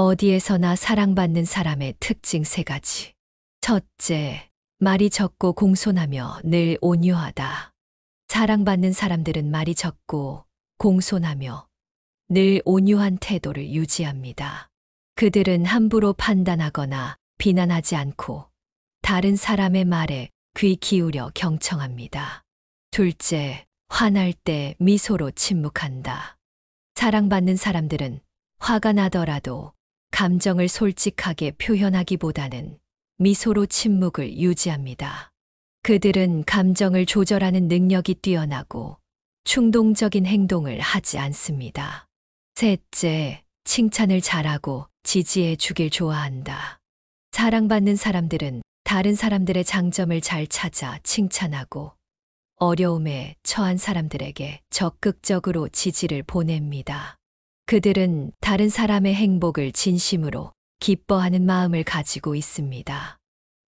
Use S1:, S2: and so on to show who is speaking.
S1: 어디에서나 사랑받는 사람의 특징 세 가지. 첫째, 말이 적고 공손하며 늘 온유하다. 사랑받는 사람들은 말이 적고 공손하며 늘 온유한 태도를 유지합니다. 그들은 함부로 판단하거나 비난하지 않고 다른 사람의 말에 귀 기울여 경청합니다. 둘째, 화날 때 미소로 침묵한다. 사랑받는 사람들은 화가 나더라도 감정을 솔직하게 표현하기보다는 미소로 침묵을 유지합니다. 그들은 감정을 조절하는 능력이 뛰어나고 충동적인 행동을 하지 않습니다. 셋째, 칭찬을 잘하고 지지해 주길 좋아한다. 사랑받는 사람들은 다른 사람들의 장점을 잘 찾아 칭찬하고 어려움에 처한 사람들에게 적극적으로 지지를 보냅니다. 그들은 다른 사람의 행복을 진심으로 기뻐하는 마음을 가지고 있습니다.